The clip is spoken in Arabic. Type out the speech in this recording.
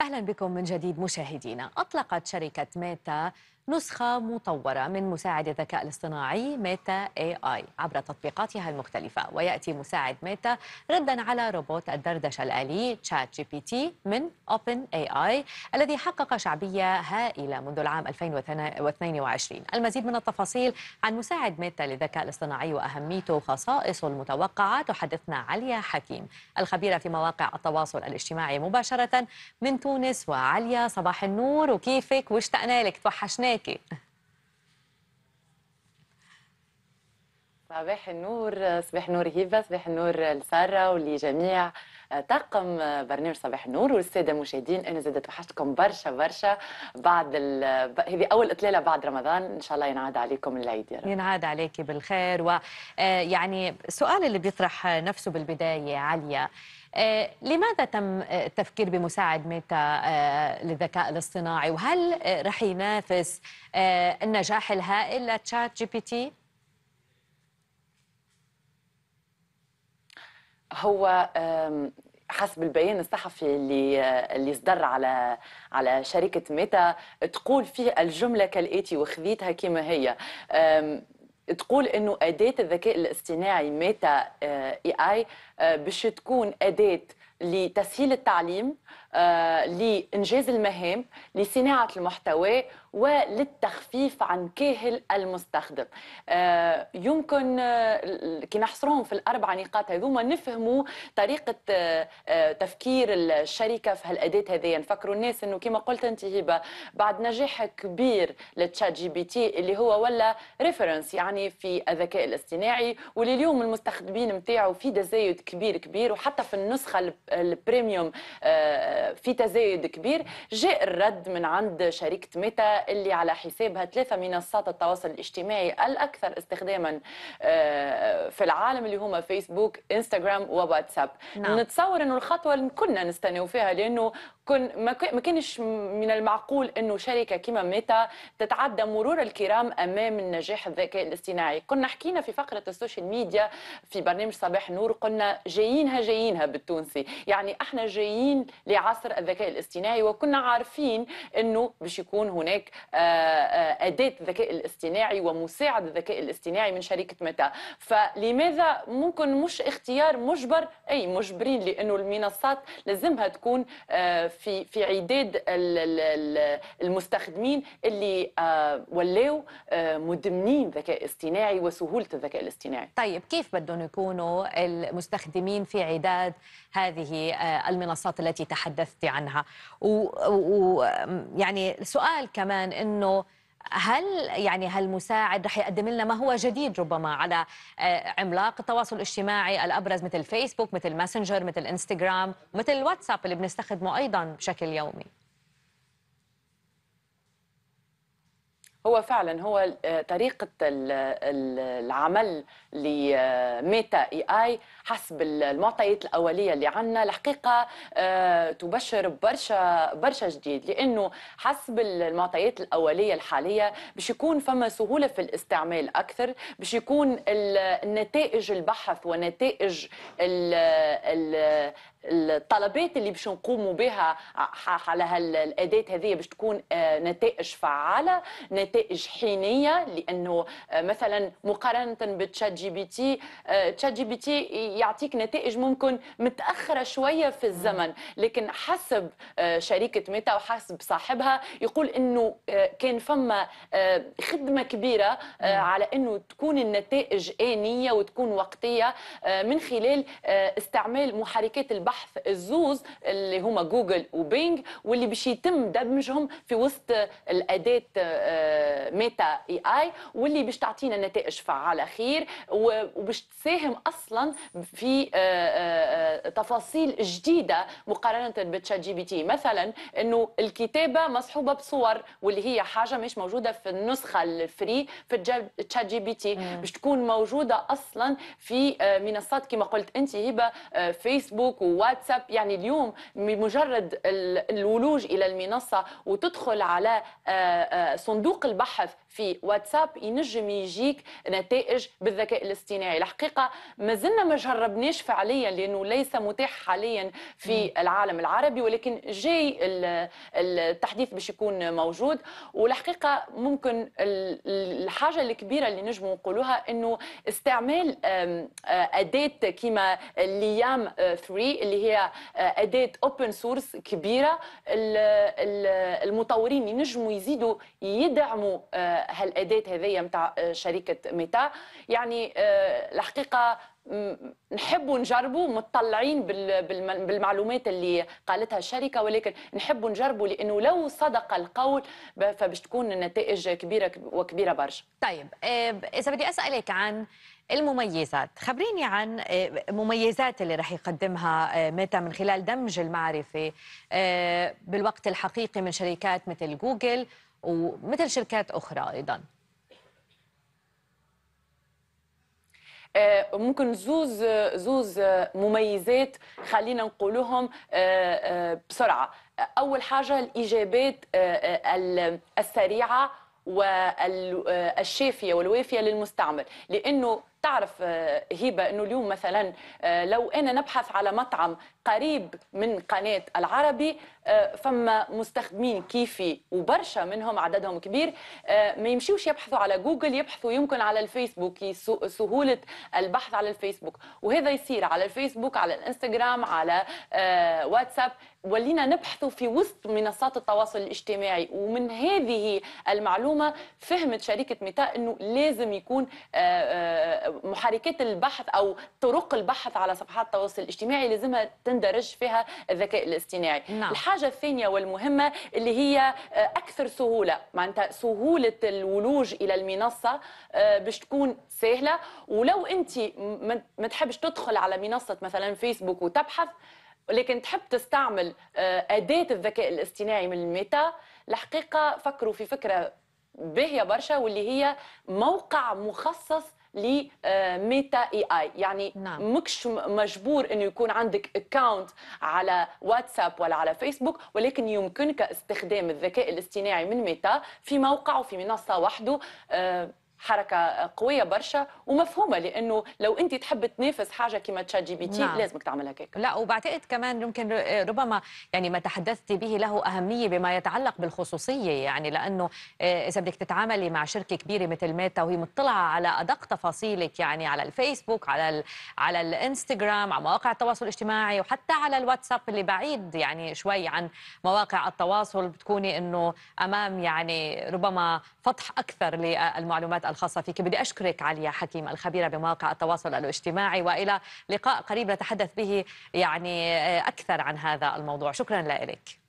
أهلا بكم من جديد مشاهدينا أطلقت شركة ميتا نسخة مطورة من مساعد الذكاء الاصطناعي ميتا اي اي عبر تطبيقاتها المختلفة ويأتي مساعد ميتا ردا على روبوت الدردشة الآلي تشات جي بي تي من اوبن اي اي الذي حقق شعبية هائلة منذ العام 2022 المزيد من التفاصيل عن مساعد ميتا للذكاء الاصطناعي وأهميته وخصائصه المتوقعة تحدثنا عليا حكيم الخبيرة في مواقع التواصل الاجتماعي مباشرة من تونس وعليا صباح النور وكيفك واشتقنا لك توحشناكي صباح النور صباح النور هبه صباح النور لساره ولجميع طاقم برنامج صباح النور والساده المشاهدين انا زادت وحشتكم برشا برشا بعد ال... هذه اول اطلاله بعد رمضان ان شاء الله ينعاد عليكم العيد يا رب ينعاد عليكي بالخير ويعني آه، السؤال اللي بيطرح نفسه بالبدايه عليا آه، لماذا تم آه، التفكير بمساعد ميتا آه، للذكاء الاصطناعي وهل رح ينافس النجاح الهائل لتشات جي بي تي؟ هو حسب البيان الصحفي اللي اللي صدر على على شركه ميتا تقول فيه الجمله كالاتي وخذيتها كما هي تقول انه اداه الذكاء الاصطناعي ميتا آه، اي اي آه، باش تكون اداه لتسهيل التعليم آه، لإنجاز المهام لصناعة المحتوى وللتخفيف عن كاهل المستخدم آه، يمكن آه، كي نحصرهم في الأربع نقاط هذوما نفهموا طريقة تفكير الشركة في هالأداة هذه نفكروا الناس أنه كما قلت أنت هبة بعد نجاح كبير لتشات جي بي تي اللي هو ولا ريفرنس يعني في الذكاء الاصطناعي واللي اليوم المستخدمين نتاعو في تزايد كبير كبير وحتى في النسخة البريميوم في تزايد كبير جاء الرد من عند شركة ميتا اللي على حسابها ثلاثة منصات التواصل الاجتماعي الأكثر استخداما آه، في العالم اللي هما فيسبوك انستغرام وواتساب نعم. نتصور أنه الخطوة اللي كنا نستناو فيها لأنه كن ما كانش من المعقول انه شركه كما ميتا تتعدى مرور الكرام امام النجاح الذكاء الاصطناعي كنا حكينا في فقره السوشيال ميديا في برنامج صباح نور قلنا جايينها جايينها بالتونسي يعني احنا جايين لعصر الذكاء الاصطناعي وكنا عارفين انه باش يكون هناك آه، آه، اداه الذكاء الاصطناعي ومساعد الذكاء الاصطناعي من شركه ميتا فلماذا ممكن مش اختيار مجبر اي مجبرين لانه المنصات لازمها تكون آه، في في عداد المستخدمين اللي آه، ولاو آه، مدمنين ذكاء اصطناعي وسهوله الذكاء الاصطناعي. طيب كيف بدهم يكونوا المستخدمين في عداد هذه آه، المنصات التي تحدثت عنها؟ ويعني سؤال كمان انه هل يعني هالمساعد رح يقدم لنا ما هو جديد ربما على آه، عملاق التواصل الاجتماعي الابرز مثل فيسبوك مثل ماسنجر مثل انستغرام مثل الواتساب اللي بنستخدمه ايضا بشكل يومي هو فعلا هو آه، طريقة العمل لميتا اي اي حسب المعطيات الاوليه اللي عندنا الحقيقه آه، تبشر برشا برشا جديد لانه حسب المعطيات الاوليه الحاليه باش يكون فما سهوله في الاستعمال اكثر باش يكون النتائج البحث ونتائج ال ال الطلبات اللي باش نقوموا بها على هالاداه هذه باش تكون آه، نتائج فعاله نتائج حينيه لانه آه، مثلا مقارنه بتشات جي بي تي تشات جي بي تي يعطيك نتائج ممكن متاخره شويه في الزمن لكن حسب آه، شركه ميتا وحسب صاحبها يقول انه آه، كان فما آه، خدمه كبيره على انه تكون النتائج انيه وتكون وقتيه من خلال استعمال محركات البحث الزوز اللي هما جوجل وبينج واللي باش يتم دمجهم في وسط الاداه ميتا اي اي واللي باش تعطينا نتائج فعاله خير وباش تساهم اصلا في آه، آه، آه، تفاصيل جديده مقارنه بتشات جي بي تي مثلا انه الكتابه مصحوبه بصور واللي هي حاجه مش موجوده في النسخه الفري في تشات جي بي تي باش تكون موجوده اصلا في منصات كما قلت انت هبه فيسبوك وواتساب يعني اليوم بمجرد الولوج الى المنصه وتدخل على صندوق البحث في واتساب ينجم يجيك نتائج بالذكاء الاصطناعي الحقيقه ما زلنا مجهر جربناش فعليا لانه ليس متاح حاليا في العالم العربي ولكن جاي التحديث باش يكون موجود والحقيقه ممكن الحاجه الكبيره اللي نجموا نقولوها انه استعمال اداه كيما ليام 3 اللي هي اداه اوبن سورس كبيره المطورين ينجموا يزيدوا يدعموا هالاداه هذه نتاع شركه ميتا يعني الحقيقه نحبوا نجربوا مطلعين بالمعلومات اللي قالتها الشركه ولكن نحبوا نجربوا لانه لو صدق القول فباش تكون النتائج كبيره وكبيره برشا. طيب آه، اذا بدي اسالك عن المميزات خبريني عن آه، مميزات اللي رح يقدمها آه، ميتا من خلال دمج المعرفة بالوقت الحقيقي من شركات مثل جوجل ومثل شركات أخرى أيضاً آه، ممكن زوز زوز مميزات خلينا نقولهم آه، آه، بسرعه اول حاجه الاجابات السريعه والشافيه والوافيه للمستعمل لانه تعرف آه، هبه انه اليوم مثلا آه، لو انا نبحث على مطعم قريب من قناه العربي آه، فما مستخدمين كيفي وبرشا منهم عددهم كبير ما يمشيوش يبحثوا على جوجل يبحثوا يمكن على الفيسبوك سهوله البحث على الفيسبوك وهذا يصير على الفيسبوك على الانستغرام على واتساب ولينا نبحث في وسط منصات التواصل الاجتماعي ومن هذه المعلومة فهمت شركة ميتا أنه لازم يكون آه، آه، محركات البحث أو طرق البحث على صفحات التواصل الاجتماعي لازمها تندرج فيها الذكاء الاصطناعي نعم. الحاجة الثانية والمهمة اللي هي آه، أكثر سهولة معناتها سهولة الولوج إلى المنصة باش تكون سهلة ولو أنت ما تحبش تدخل على منصة مثلا فيسبوك وتبحث ولكن تحب تستعمل آه، أداة الذكاء الاصطناعي من الميتا الحقيقة فكروا في فكرة باهية برشا واللي هي موقع مخصص لميتا آه، اي اي يعني نعم. مكش مجبور انه يكون عندك اكونت على واتساب ولا على فيسبوك ولكن يمكنك استخدام الذكاء الاصطناعي من ميتا في موقع وفي منصه وحده آه، حركه قويه برشا ومفهومه لانه لو انت تحب تنافس حاجه كما تشات جي بي تي نعم. لازمك تعملها هيك لا وبعتقد كمان يمكن ربما يعني ما تحدثت به له اهميه بما يتعلق بالخصوصيه يعني لانه آه، اذا بدك تتعاملي مع شركه كبيره مثل ميتا وهي مطلعه على ادق تفاصيلك يعني على الفيسبوك على الـ على الانستغرام على مواقع التواصل الاجتماعي وحتى على الواتساب اللي بعيد يعني شوي عن مواقع التواصل بتكوني انه امام يعني ربما فتح اكثر للمعلومات الخاصة فيك بدي أشكرك عليا حكيم الخبيرة بمواقع التواصل الاجتماعي وإلى لقاء قريب نتحدث به يعني آه، أكثر عن هذا الموضوع شكرا لك